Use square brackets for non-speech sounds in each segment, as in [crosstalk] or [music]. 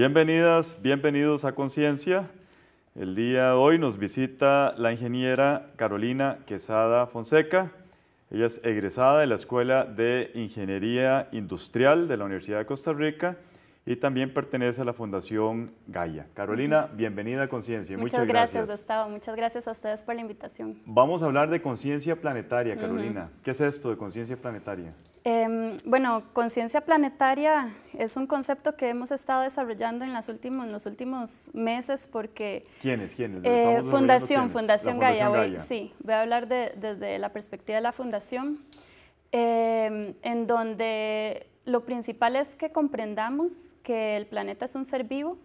Bienvenidas, bienvenidos a Conciencia. El día de hoy nos visita la ingeniera Carolina Quesada Fonseca. Ella es egresada de la Escuela de Ingeniería Industrial de la Universidad de Costa Rica y también pertenece a la Fundación Gaia. Carolina, bienvenida a Conciencia. Muchas, gracias, Gustavo. Muchas gracias a ustedes por la invitación. Vamos a hablar de conciencia planetaria, Carolina. ¿Qué es esto de conciencia planetaria? Em, bueno, conciencia planetaria es un concepto que hemos estado desarrollando en, las últimos, en los últimos meses porque... ¿Quiénes? ¿Quiénes? Eh, fundación, Fundación, Gaia. sí, voy a hablar desde la perspectiva de la fundación, em, en donde lo principal es que comprendamos que el planeta es un ser vivo,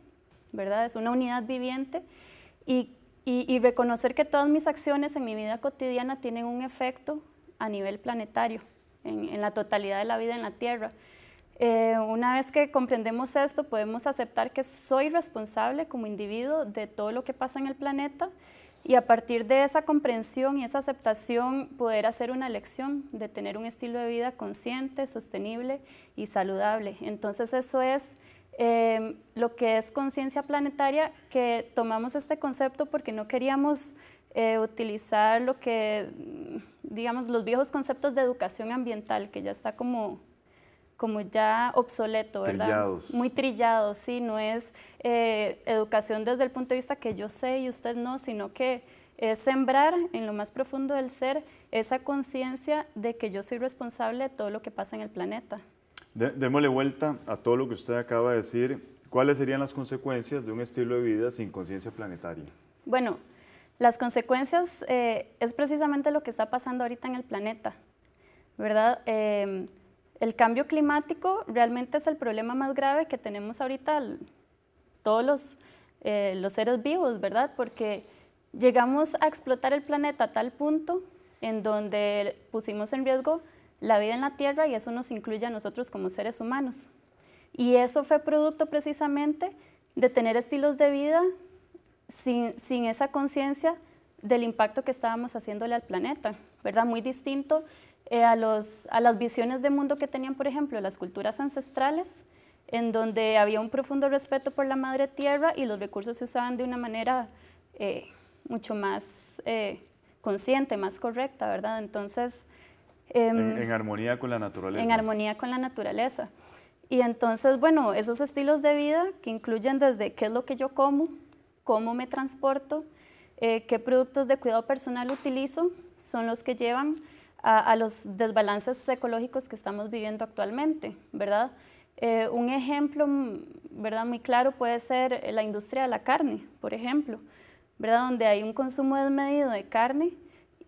¿verdad? Es una unidad viviente y reconocer que todas mis acciones en mi vida cotidiana tienen un efecto a nivel planetario en, la totalidad de la vida en la tierra. Eh, una vez que comprendemos esto, podemos aceptar que soy responsable como individuo de todo lo que pasa en el planeta y a partir de esa comprensión y esa aceptación poder hacer una elección de tener un estilo de vida consciente, sostenible y saludable. Entonces eso es eh, lo que es conciencia planetaria, que tomamos este concepto porque no queríamos eh, utilizar lo que, digamos, los viejos conceptos de educación ambiental, que ya está como como ya obsoleto, ¿verdad? Muy trillado, sí, no es eh, educación desde el punto de vista que yo sé y usted no, sino que es sembrar en lo más profundo del ser esa conciencia de que yo soy responsable de todo lo que pasa en el planeta. démosle vuelta a todo lo que usted acaba de decir. ¿Cuáles serían las consecuencias de un estilo de vida sin conciencia planetaria? Bueno, las consecuencias eh, es precisamente lo que está pasando ahorita en el planeta, ¿verdad? Em, el cambio climático realmente es el problema más grave que tenemos ahorita todos los, eh, los seres vivos, ¿verdad? Porque llegamos a explotar el planeta a tal punto en donde pusimos en riesgo la vida en la Tierra y eso nos incluye a nosotros como seres humanos. Y eso fue producto precisamente de tener estilos de vida sin, esa conciencia del impacto que estábamos haciéndole al planeta, ¿verdad? Muy distinto eh, a, las visiones de mundo que tenían, por ejemplo, las culturas ancestrales, en donde había un profundo respeto por la madre tierra y los recursos se usaban de una manera eh, mucho más eh, consciente, más correcta, ¿verdad? Entonces... Em, en armonía con la naturaleza. En armonía con la naturaleza. Y entonces, bueno, esos estilos de vida que incluyen desde qué es lo que yo como, cómo me transporto, eh, qué productos de cuidado personal utilizo, son los que llevan a, los desbalances ecológicos que estamos viviendo actualmente, ¿verdad? Eh, un ejemplo ¿verdad? muy claro puede ser la industria de la carne, por ejemplo, ¿verdad? donde hay un consumo desmedido de carne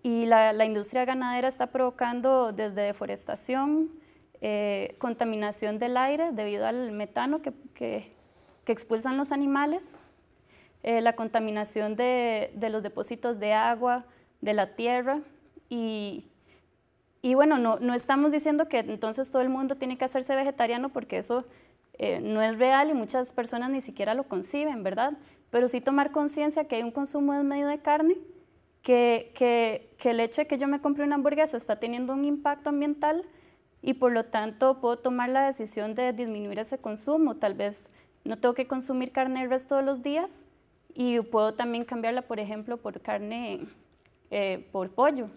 y la, industria ganadera está provocando desde deforestación, eh, contaminación del aire debido al metano que expulsan los animales, eh, la contaminación de, los depósitos de agua, de la tierra y, bueno, no, estamos diciendo que entonces todo el mundo tiene que hacerse vegetariano porque eso eh, no es real y muchas personas ni siquiera lo conciben, ¿verdad? Pero sí tomar conciencia que hay un consumo en medio de carne, que, que, que el hecho de que yo me compre una hamburguesa está teniendo un impacto ambiental y por lo tanto puedo tomar la decisión de disminuir ese consumo. Tal vez no tengo que consumir carne el resto de los días, y puedo también cambiarla, por ejemplo, por carne, eh, por pollo,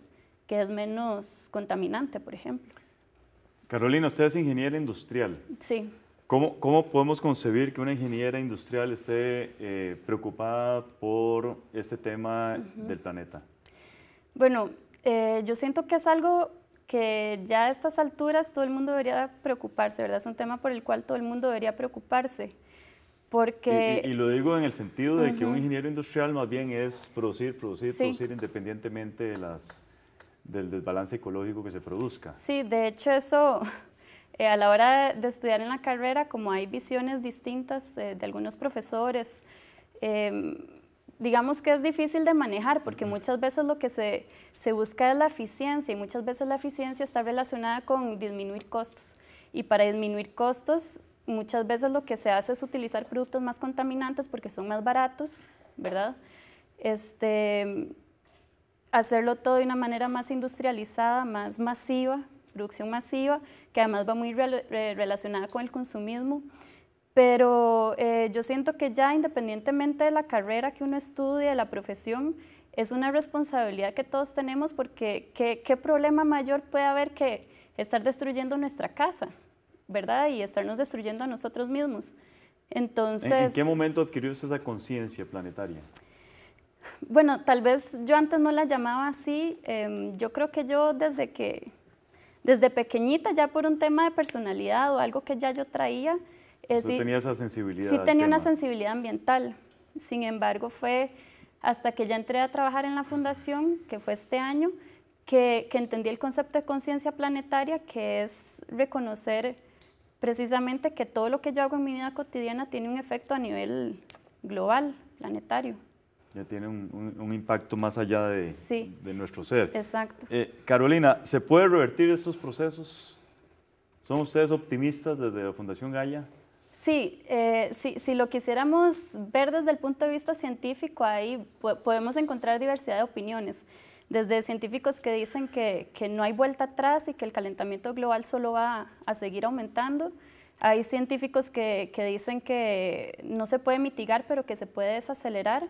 que es menos contaminante, por ejemplo. Carolina, usted es ingeniera industrial. Sí. ¿Cómo, cómo podemos concebir que una ingeniera industrial esté eh, preocupada por este tema del planeta? Bueno, eh, yo siento que es algo que ya a estas alturas todo el mundo debería preocuparse, ¿verdad? Es un tema por el cual todo el mundo debería preocuparse. Porque... Y, lo digo en el sentido de que un ingeniero industrial más bien es producir, producir, producir independientemente de las, del desbalance ecológico que se produzca. Sí, de hecho eso, [laughs] eh, a la hora de estudiar en la carrera, como hay visiones distintas eh, de algunos profesores, em, digamos que es difícil de manejar porque muchas veces lo que se, se busca es la eficiencia y muchas veces la eficiencia está relacionada con disminuir costos. Y para disminuir costos muchas veces lo que se hace es utilizar productos más contaminantes porque son más baratos, ¿verdad? Este, hacerlo todo de una manera más industrializada, más masiva, producción masiva, que además va muy relacionada con el consumismo. Pero eh, yo siento que ya independientemente de la carrera que uno estudie, de la profesión, es una responsabilidad que todos tenemos porque qué problema mayor puede haber que estar destruyendo nuestra casa? ¿verdad? Y estarnos destruyendo a nosotros mismos. Entonces... ¿En, qué momento adquirió usted esa conciencia planetaria? Bueno, tal vez yo antes no la llamaba así. Em, yo creo que yo desde que, desde pequeñita, ya por un tema de personalidad o algo que ya yo traía, eh, sí, tenía esa sensibilidad. Sí tenía una sensibilidad ambiental. Sin embargo, fue hasta que ya entré a trabajar en la fundación, que fue este año, que, que entendí el concepto de conciencia planetaria, que es reconocer precisamente que todo lo que yo hago en mi vida cotidiana tiene un efecto a nivel global, planetario. Ya tiene un, impacto más allá de, de nuestro ser. Exacto. Eh, Carolina, ¿se puede revertir estos procesos? ¿Son ustedes optimistas desde la Fundación Gaia? Sí, eh, si, lo quisiéramos ver desde el punto de vista científico, ahí podemos encontrar diversidad de opiniones desde científicos que dicen que, no hay vuelta atrás y que el calentamiento global solo va a, seguir aumentando. Hay científicos que, dicen que no se puede mitigar, pero que se puede desacelerar.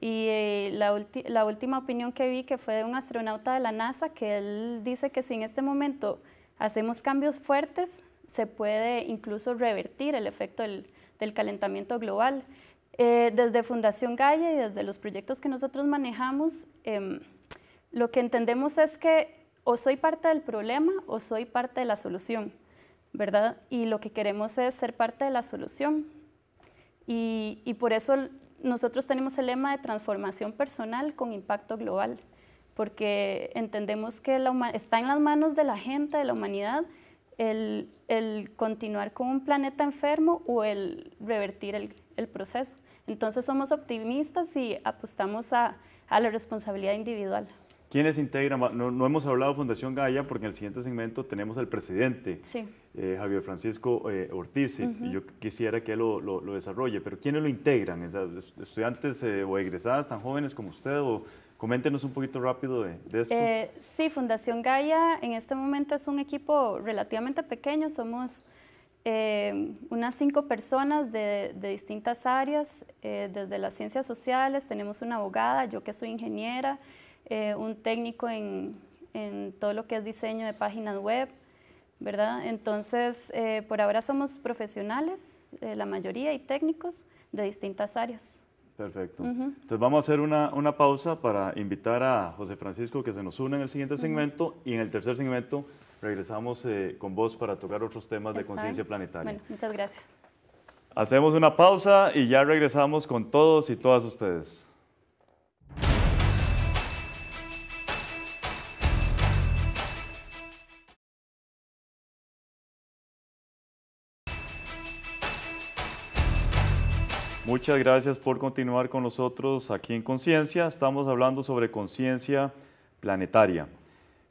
Y eh, la, última opinión que vi, que fue de un astronauta de la NASA, que él dice que si en este momento hacemos cambios fuertes, se puede incluso revertir el efecto del, calentamiento global. Eh, desde Fundación Galle y desde los proyectos que nosotros manejamos, em, lo que entendemos es que o soy parte del problema o soy parte de la solución, ¿verdad? Y lo que queremos es ser parte de la solución. Y, por eso nosotros tenemos el lema de transformación personal con impacto global, porque entendemos que está en las manos de la gente, de la humanidad, el, continuar con un planeta enfermo o el revertir el, proceso. Entonces somos optimistas y apostamos a la responsabilidad individual. ¿Quiénes integran? No, hemos hablado Fundación Gaia porque en el siguiente segmento tenemos al presidente, eh, Javier Francisco eh, Ortiz, y yo quisiera que él lo, desarrolle, pero ¿quiénes lo integran? ¿Estudiantes eh, o egresadas tan jóvenes como usted? O, coméntenos un poquito rápido de, esto. sí, Fundación Gaia en este momento es un equipo relativamente pequeño, somos unas cinco personas de, de distintas áreas, desde las ciencias sociales, tenemos una abogada, yo que soy ingeniera, eh, un técnico en, todo lo que es diseño de páginas web, ¿verdad? Entonces, eh, por ahora somos profesionales, eh, la mayoría, y técnicos de distintas áreas. Perfecto. Entonces vamos a hacer una, pausa para invitar a José Francisco que se nos une en el siguiente segmento y en el tercer segmento regresamos con vos para tocar otros temas de conciencia planetaria. Bueno, muchas gracias. Hacemos una pausa y ya regresamos con todos y todas ustedes. Muchas gracias por continuar con nosotros aquí en Conciencia. Estamos hablando sobre conciencia planetaria.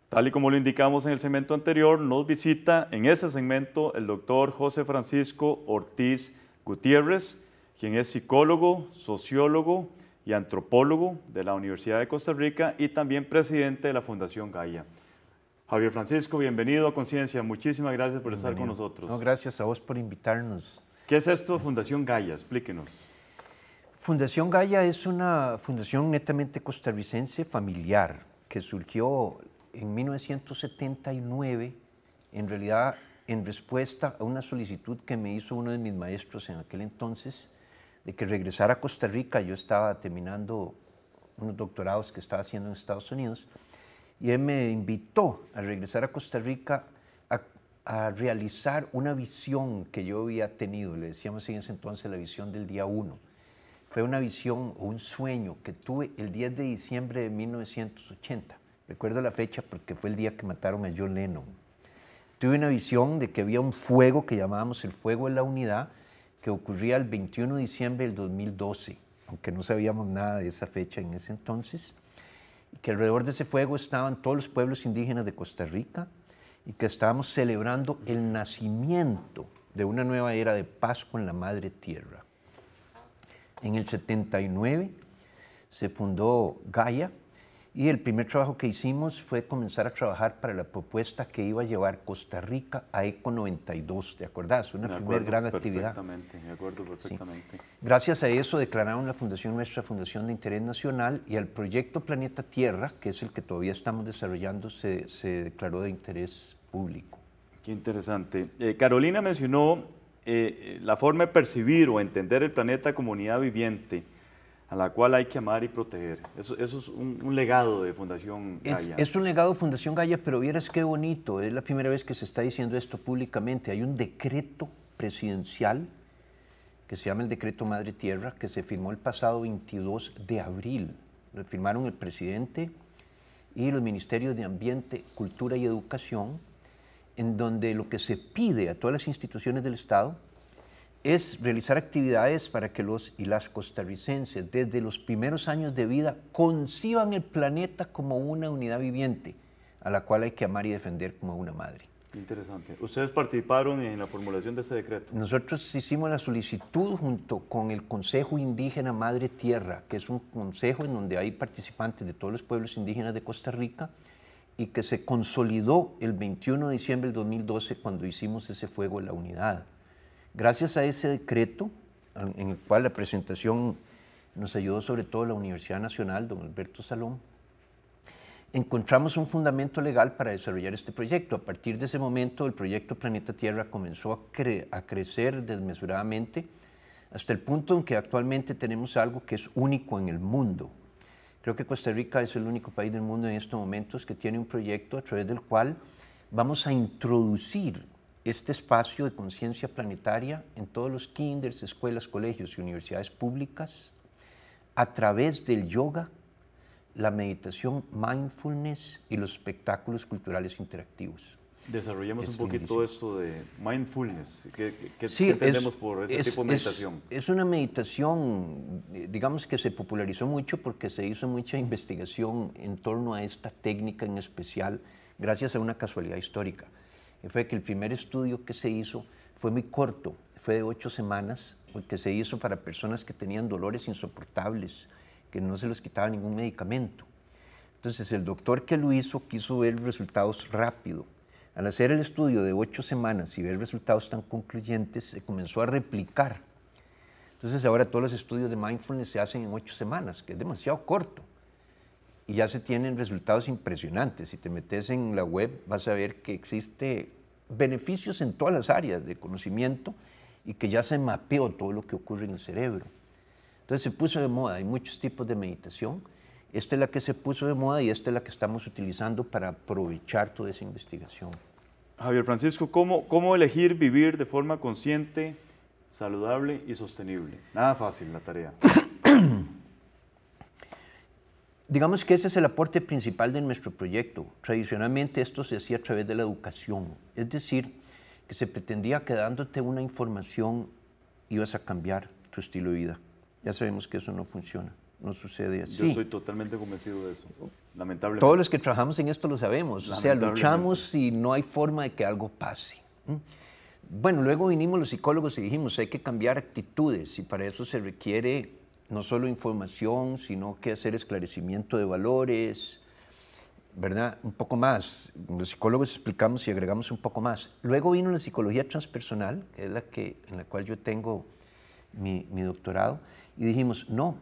Tal y como lo indicamos en el segmento anterior, nos visita en este segmento el doctor José Francisco Ortiz Gutiérrez, quien es psicólogo, sociólogo y antropólogo de la Universidad de Costa Rica y también presidente de la Fundación Gaia. Javier Francisco, bienvenido a Conciencia. Muchísimas gracias por estar con nosotros. gracias a vos por invitarnos. ¿Qué es esto Fundación Gaya? Explíquenos. Fundación Gaya es una fundación netamente costarricense familiar que surgió en 1979, en realidad en respuesta a una solicitud que me hizo uno de mis maestros en aquel entonces, de que regresara a Costa Rica. Yo estaba terminando unos doctorados que estaba haciendo en Estados Unidos y él me invitó a regresar a Costa Rica a realizar una visión que yo había tenido, le decíamos en ese entonces la visión del día 1. Fue una visión o un sueño que tuve el 10 de diciembre de 1980. Recuerdo la fecha porque fue el día que mataron a John Lennon. Tuve una visión de que había un fuego que llamábamos el fuego de la unidad que ocurría el 21 de diciembre del 2012, aunque no sabíamos nada de esa fecha en ese entonces, y que alrededor de ese fuego estaban todos los pueblos indígenas de Costa Rica, y que estábamos celebrando el nacimiento de una nueva era de paz con la Madre Tierra. En el 79 se fundó Gaia, y el primer trabajo que hicimos fue comenzar a trabajar para la propuesta que iba a llevar Costa Rica a ECO 92, ¿te acordás? Una gran actividad. Perfectamente, acuerdo perfectamente. Gracias a eso declararon la Fundación Nuestra Fundación de Interés Nacional y al proyecto Planeta Tierra, que es el que todavía estamos desarrollando, se, declaró de interés público. Qué interesante. Eh, Carolina mencionó eh, eh, la forma de percibir o entender el planeta como unidad viviente a la cual hay que amar y proteger. Eso, es un, legado de Fundación Gaya. Es, un legado de Fundación Gaya, pero vieras qué bonito, es la primera vez que se está diciendo esto públicamente. Hay un decreto presidencial que se llama el decreto Madre Tierra, que se firmó el pasado 22 de abril. Lo firmaron el presidente y los ministerios de Ambiente, Cultura y Educación, en donde lo que se pide a todas las instituciones del Estado es realizar actividades para que los y las costarricenses desde los primeros años de vida conciban el planeta como una unidad viviente a la cual hay que amar y defender como una madre. Interesante. ¿Ustedes participaron en la formulación de ese decreto? Nosotros hicimos la solicitud junto con el Consejo Indígena Madre Tierra, que es un consejo en donde hay participantes de todos los pueblos indígenas de Costa Rica y que se consolidó el 21 de diciembre del 2012 cuando hicimos ese fuego en la unidad. Gracias a ese decreto, en el cual la presentación nos ayudó sobre todo la Universidad Nacional, don Alberto Salón, encontramos un fundamento legal para desarrollar este proyecto. A partir de ese momento, el proyecto Planeta Tierra comenzó a, crecer desmesuradamente hasta el punto en que actualmente tenemos algo que es único en el mundo. Creo que Costa Rica es el único país del mundo en estos momentos que tiene un proyecto a través del cual vamos a introducir este espacio de conciencia planetaria en todos los kinders, escuelas, colegios y universidades públicas a través del yoga, la meditación, mindfulness y los espectáculos culturales interactivos. Desarrollamos un poquito esto de mindfulness. ¿Qué, entendemos por ese tipo de meditación? Es, una meditación, eh, digamos que se popularizó mucho porque se hizo mucha investigación en torno a esta técnica en especial, gracias a una casualidad histórica fue que el primer estudio que se hizo fue muy corto, fue de ocho semanas, que se hizo para personas que tenían dolores insoportables, que no se les quitaba ningún medicamento. Entonces el doctor que lo hizo quiso ver resultados rápido. Al hacer el estudio de ocho semanas y ver resultados tan concluyentes, se comenzó a replicar. Entonces ahora todos los estudios de mindfulness se hacen en ocho semanas, que es demasiado corto y ya se tienen resultados impresionantes. Si te metes en la web vas a ver que existe beneficios en todas las áreas de conocimiento y que ya se mapeó todo lo que ocurre en el cerebro. Entonces se puso de moda, hay muchos tipos de meditación. Esta es la que se puso de moda y esta es la que estamos utilizando para aprovechar toda esa investigación. Javier Francisco, ¿cómo, cómo elegir vivir de forma consciente, saludable y sostenible? Nada fácil la tarea. [coughs] digamos que ese es el aporte principal de nuestro proyecto. Tradicionalmente esto se hacía a través de la educación, es decir, que se pretendía que dándote una información ibas a cambiar tu estilo de vida. Ya sabemos que eso no funciona, no sucede así. Yo soy totalmente convencido de eso, lamentablemente. Todos los que trabajamos en esto lo sabemos, o sea, luchamos y no hay forma de que algo pase. Bueno, luego vinimos los psicólogos y dijimos, hay que cambiar actitudes y para eso se requiere no solo información, sino que hacer esclarecimiento de valores, ¿verdad? Un poco más. Los psicólogos explicamos y agregamos un poco más. Luego vino la psicología transpersonal, que es la que, en la cual yo tengo mi, mi doctorado, y dijimos, no,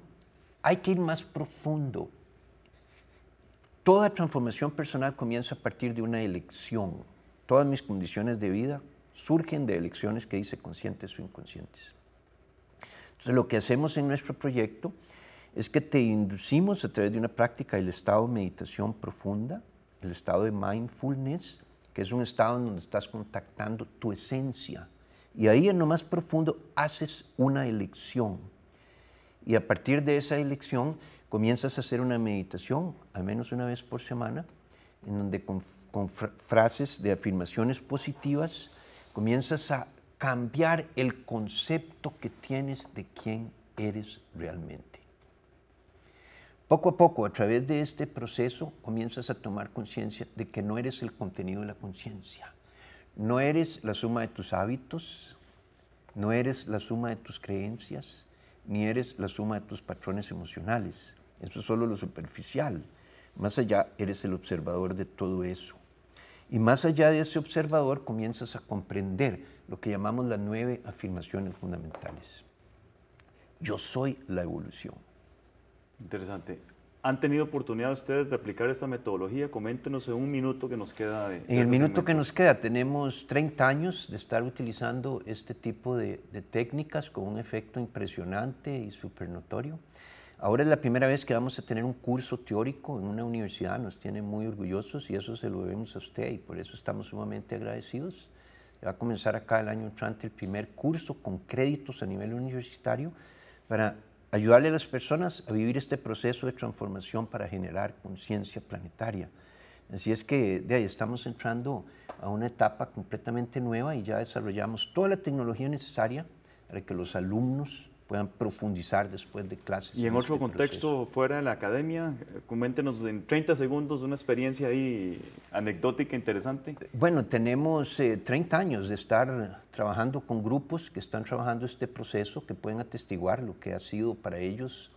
hay que ir más profundo. Toda transformación personal comienza a partir de una elección. Todas mis condiciones de vida surgen de elecciones que hice conscientes o inconscientes. Entonces, lo que hacemos en nuestro proyecto es que te inducimos a través de una práctica el estado de meditación profunda, el estado de mindfulness, que es un estado en donde estás contactando tu esencia. Y ahí en lo más profundo haces una elección. Y a partir de esa elección comienzas a hacer una meditación, al menos una vez por semana, en donde con, con frases de afirmaciones positivas comienzas a cambiar el concepto que tienes de quién eres realmente. Poco a poco, a través de este proceso, comienzas a tomar conciencia de que no eres el contenido de la conciencia. No eres la suma de tus hábitos, no eres la suma de tus creencias, ni eres la suma de tus patrones emocionales. Eso es solo lo superficial. Más allá, eres el observador de todo eso. Y más allá de ese observador comienzas a comprender lo que llamamos las nueve afirmaciones fundamentales. Yo soy la evolución. Interesante. ¿Han tenido oportunidad ustedes de aplicar esta metodología? Coméntenos en un minuto que nos queda. en el minuto que nos queda, tenemos 30 años de estar utilizando este tipo de, de técnicas con un efecto impresionante y súper notorio. Ahora es la primera vez que vamos a tener un curso teórico en una universidad, nos tiene muy orgullosos y eso se lo debemos a usted y por eso estamos sumamente agradecidos. Va a comenzar acá el año entrante el primer curso con créditos a nivel universitario para ayudarle a las personas a vivir este proceso de transformación para generar conciencia planetaria. Así es que de ahí estamos entrando a una etapa completamente nueva y ya desarrollamos toda la tecnología necesaria para que los alumnos puedan profundizar después de clases. Y en, otro este contexto, fuera de la academia, coméntenos en 30 segundos una experiencia ahí anecdótica, interesante. Bueno, tenemos 30 eh, años de estar trabajando con grupos que están trabajando este proceso, que pueden atestiguar lo que ha sido para ellos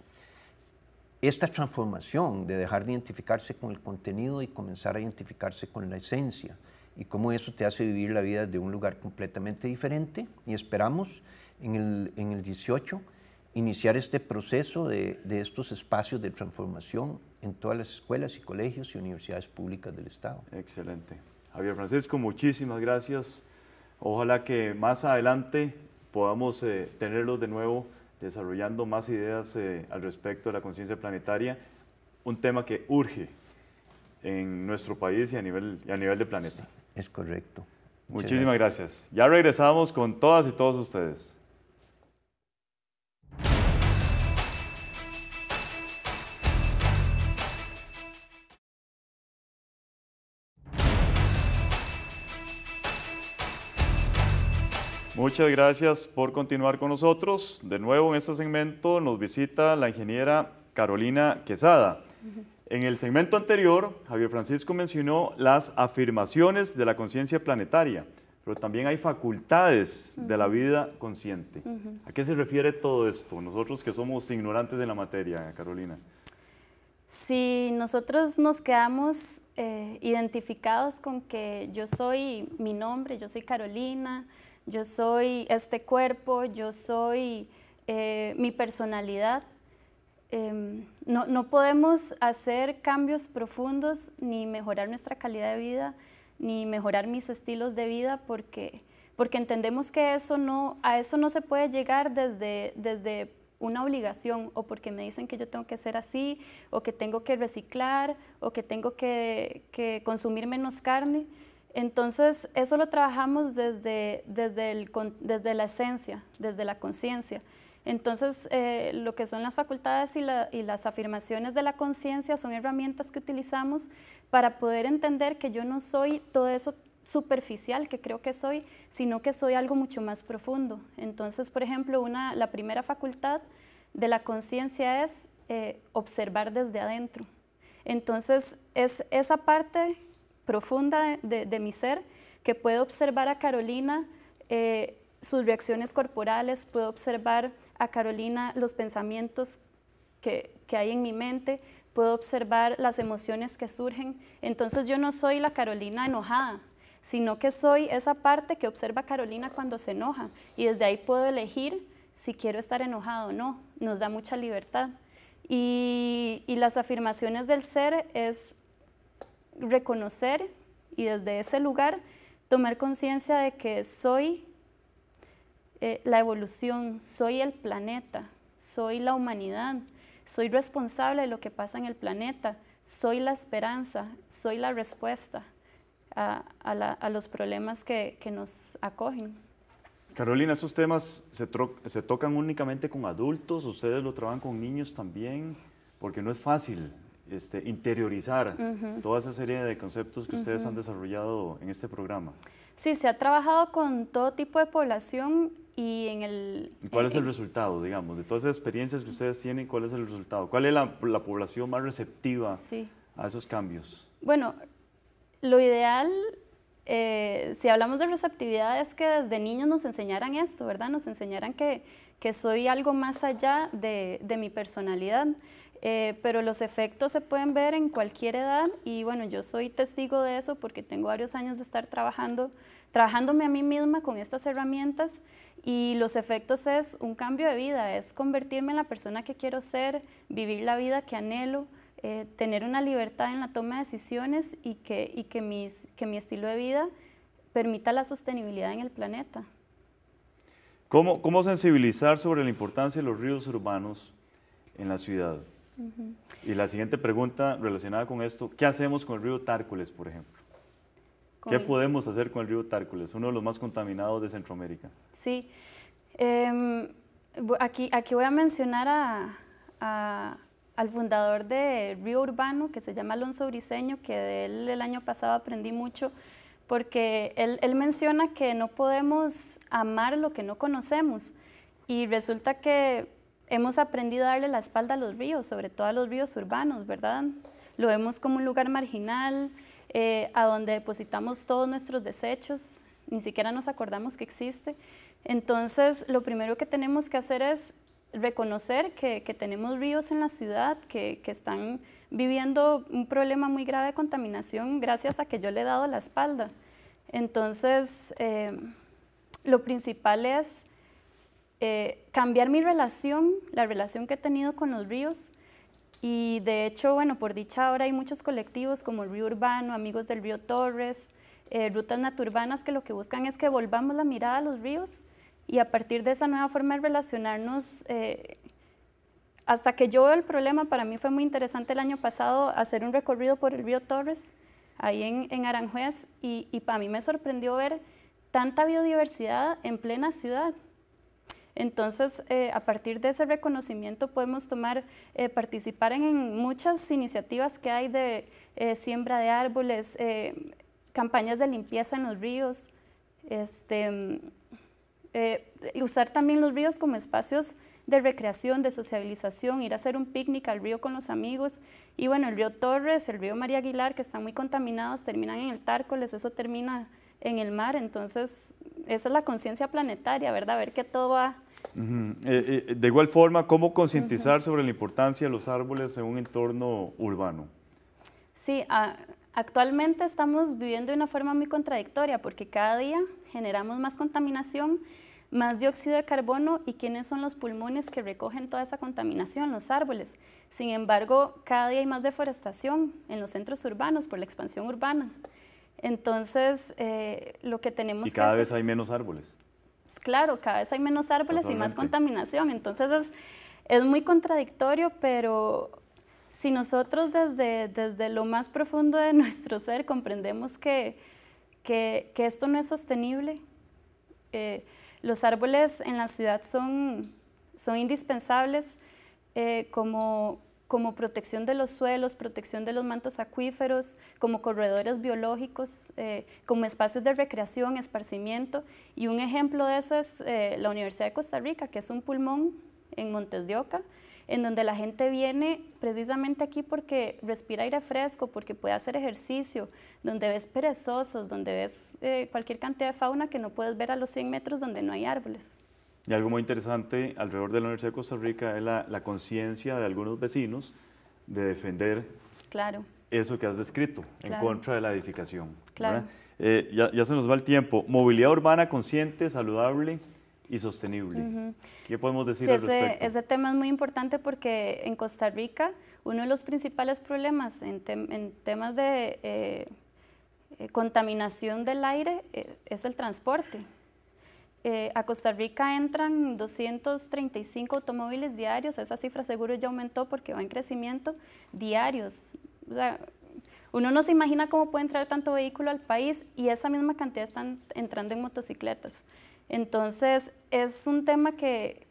esta transformación de dejar de identificarse con el contenido y comenzar a identificarse con la esencia y cómo eso te hace vivir la vida de un lugar completamente diferente y esperamos en el, 18, iniciar este proceso de, de, estos espacios de transformación en todas las escuelas y colegios y universidades públicas del Estado. Excelente. Javier Francisco, muchísimas gracias. Ojalá que más adelante podamos eh, tenerlos de nuevo desarrollando más ideas eh, al respecto de la conciencia planetaria, un tema que urge en nuestro país y a nivel, a nivel de planeta. es correcto. Muchísimas gracias. Ya regresamos con todas y todos ustedes. Muchas gracias por continuar con nosotros. De nuevo en este segmento nos visita la ingeniera Carolina Quesada. En el segmento anterior, Javier Francisco mencionó las afirmaciones de la conciencia planetaria, pero también hay facultades de la vida consciente. ¿A qué se refiere todo esto? Nosotros que somos ignorantes de la materia, Carolina. Si nosotros nos quedamos eh, identificados con que yo soy mi nombre, yo soy Carolina, yo soy este cuerpo, yo soy eh, mi personalidad. Em, no, podemos hacer cambios profundos ni mejorar nuestra calidad de vida, ni mejorar mis estilos de vida porque, entendemos que eso no, a eso no se puede llegar desde, una obligación o porque me dicen que yo tengo que ser así o que tengo que reciclar o que tengo que consumir menos carne. Entonces, eso lo trabajamos desde, desde, la esencia, desde la conciencia. Entonces, eh, lo que son las facultades y, las afirmaciones de la conciencia son herramientas que utilizamos para poder entender que yo no soy todo eso superficial que creo que soy, sino que soy algo mucho más profundo. Entonces, por ejemplo, una, la primera facultad de la conciencia es eh, observar desde adentro. Entonces, es esa parte profunda de, mi ser, que puedo observar a Carolina eh, sus reacciones corporales, puedo observar a Carolina los pensamientos que, hay en mi mente, puedo observar las emociones que surgen. Entonces yo no soy la Carolina enojada, sino que soy esa parte que observa a Carolina cuando se enoja y desde ahí puedo elegir si quiero estar enojado o no. Nos da mucha libertad. Y, y las afirmaciones del ser es reconocer y desde ese lugar tomar conciencia de que soy eh, la evolución, soy el planeta, soy la humanidad, soy responsable de lo que pasa en el planeta, soy la esperanza, soy la respuesta a, los problemas que, nos acogen. Carolina, ¿esos temas se tocan únicamente con adultos? ¿Ustedes lo trabajan con niños también? Porque no es fácil este, interiorizar toda esa serie de conceptos que ustedes han desarrollado en este programa. Sí, se ha trabajado con todo tipo de población y en el... ¿Cuál es el resultado, digamos, de todas esas experiencias que ustedes tienen? ¿Cuál es el resultado? ¿Cuál es la, población más receptiva a esos cambios? Bueno, lo ideal, eh, si hablamos de receptividad, es que desde niños nos enseñaran esto, ¿verdad? Nos enseñaran que, que soy algo más allá de mi personalidad. Eh, pero los efectos se pueden ver en cualquier edad y bueno, yo soy testigo de eso porque tengo varios años de estar trabajando, trabajándome a mí misma con estas herramientas y los efectos es un cambio de vida, es convertirme en la persona que quiero ser, vivir la vida que anhelo, eh, tener una libertad en la toma de decisiones y que, y que, mis, que mi estilo de vida permita la sostenibilidad en el planeta. ¿Cómo, ¿Cómo sensibilizar sobre la importancia de los ríos urbanos en la ciudad? Y la siguiente pregunta relacionada con esto, ¿qué hacemos con el río Tárcules por ejemplo? ¿Qué podemos hacer con el río Tárcules? uno de los más contaminados de Centroamérica? Sí, em, aquí, aquí voy a mencionar a, al fundador de Río Urbano, que se llama Alonso Briseño, que de él el año pasado aprendí mucho, porque él, él menciona que no podemos amar lo que no conocemos. Y resulta que hemos aprendido a darle la espalda a los ríos, sobre todo a los ríos urbanos, ¿verdad? Lo vemos como un lugar marginal, eh, a donde depositamos todos nuestros desechos, ni siquiera nos acordamos que existe. Entonces, lo primero que tenemos que hacer es reconocer que, tenemos ríos en la ciudad que, están viviendo un problema muy grave de contaminación gracias a que yo le he dado la espalda. Entonces, eh, lo principal es eh, cambiar mi relación, la relación que he tenido con los ríos. Y de hecho, bueno, por dicha hora hay muchos colectivos como el Río Urbano, Amigos del Río Torres, eh, Rutas Naturbanas, que lo que buscan es que volvamos la mirada a los ríos y a partir de esa nueva forma de relacionarnos, eh, hasta que yo veo el problema, para mí fue muy interesante el año pasado hacer un recorrido por el Río Torres, ahí en, Aranjuez, y para mí me sorprendió ver tanta biodiversidad en plena ciudad. Entonces, eh, a partir de ese reconocimiento podemos tomar, eh, participar en muchas iniciativas que hay de eh, siembra de árboles, campañas de limpieza en los ríos, este, usar también los ríos como espacios de recreación, de sociabilización, ir a hacer un picnic al río con los amigos. Y bueno, el río Torres, el río María Aguilar, que están muy contaminados, terminan en el Tárcoles, eso termina en el mar. Entonces, esa es la conciencia planetaria, ¿verdad? Ver que todo va... Eh, eh, de igual forma, ¿cómo concientizar sobre la importancia de los árboles en un entorno urbano? Sí, actualmente estamos viviendo de una forma muy contradictoria porque cada día generamos más contaminación, más dióxido de carbono y quiénes son los pulmones que recogen toda esa contaminación, los árboles. Sin embargo, cada día hay más deforestación en los centros urbanos por la expansión urbana. Entonces, eh, lo que tenemos... Y cada vez hay menos árboles. Pues claro, cada vez hay menos árboles y más contaminación. Entonces, es, muy contradictorio, pero si nosotros desde, desde lo más profundo de [laughs] nuestro ser comprendemos que, que, esto no es sostenible, eh, los árboles en la ciudad son, son indispensables eh, como, como protección de los suelos, protección de los mantos acuíferos, como corredores biológicos, eh, como espacios de recreación, esparcimiento. Y un ejemplo de eso es eh, la Universidad de Costa Rica, que es un pulmón en Montes de Oca, en donde la gente viene precisamente aquí porque respira aire fresco, porque puede hacer ejercicio, donde ves perezosos, donde ves eh, cualquier cantidad de fauna que no puedes ver a los 100 metros donde no hay árboles. Y algo muy interesante alrededor de la Universidad de Costa Rica es la, conciencia de algunos vecinos de defender eso que has descrito en contra de la edificación. Claro. Eh, ya, se nos va el tiempo. Movilidad urbana consciente, saludable y sostenible. ¿Qué podemos decir al respecto? Ese, tema es muy importante porque en Costa Rica uno de los principales problemas en, temas de eh, eh, contaminación del aire es el transporte. Eh, a Costa Rica entran 235 automóviles diarios, esa cifra seguro ya aumentó porque va en crecimiento diarios. uno no se imagina cómo puede entrar tanto vehículo al país y esa misma cantidad están entrando en motocicletas. Entonces, es un tema que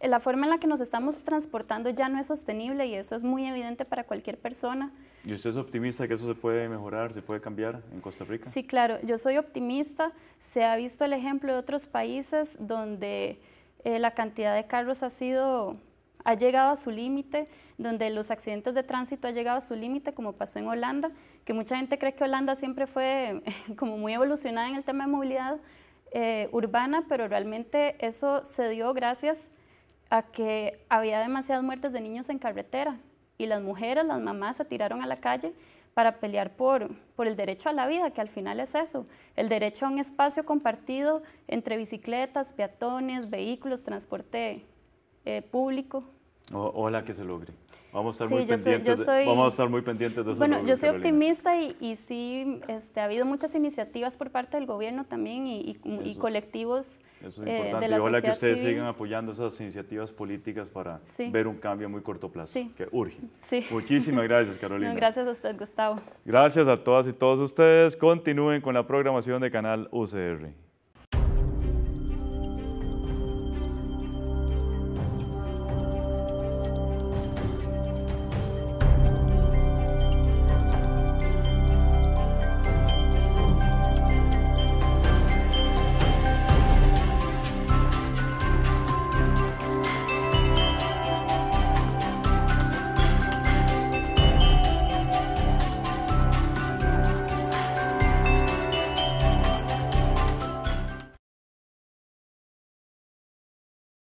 la forma en la que nos estamos transportando ya no es sostenible y eso es muy evidente para cualquier persona. ¿Y usted es optimista que eso se puede mejorar, se puede cambiar en Costa Rica? Sí, claro, yo soy optimista. Se ha visto el ejemplo de otros países donde eh, la cantidad de carros ha sido ha llegado a su límite, donde los accidentes de tránsito ha llegado a su límite, como pasó en Holanda, que mucha gente cree que Holanda siempre fue [laughs] como muy evolucionada en el tema de movilidad eh, urbana, pero realmente eso se dio gracias a que había demasiadas muertes de niños en carretera y las mujeres, las mamás se tiraron a la calle para pelear por, por el derecho a la vida, que al final es eso, el derecho a un espacio compartido entre bicicletas, peatones, vehículos, transporte eh, público. O, que se logre. Vamos a estar muy pendientes. de, vamos a estar muy pendientes eso. Bueno, yo soy optimista y, sí, este, ha habido muchas iniciativas por parte del gobierno también y, colectivos eso es eh, importante. ojalá que ustedes sigan apoyando esas iniciativas políticas para ver un cambio a muy corto plazo, sí. que urge. Muchísimas gracias, [laughs] Carolina. gracias a usted, Gustavo. Gracias a todas y todos ustedes. Continúen con la programación de Canal UCR.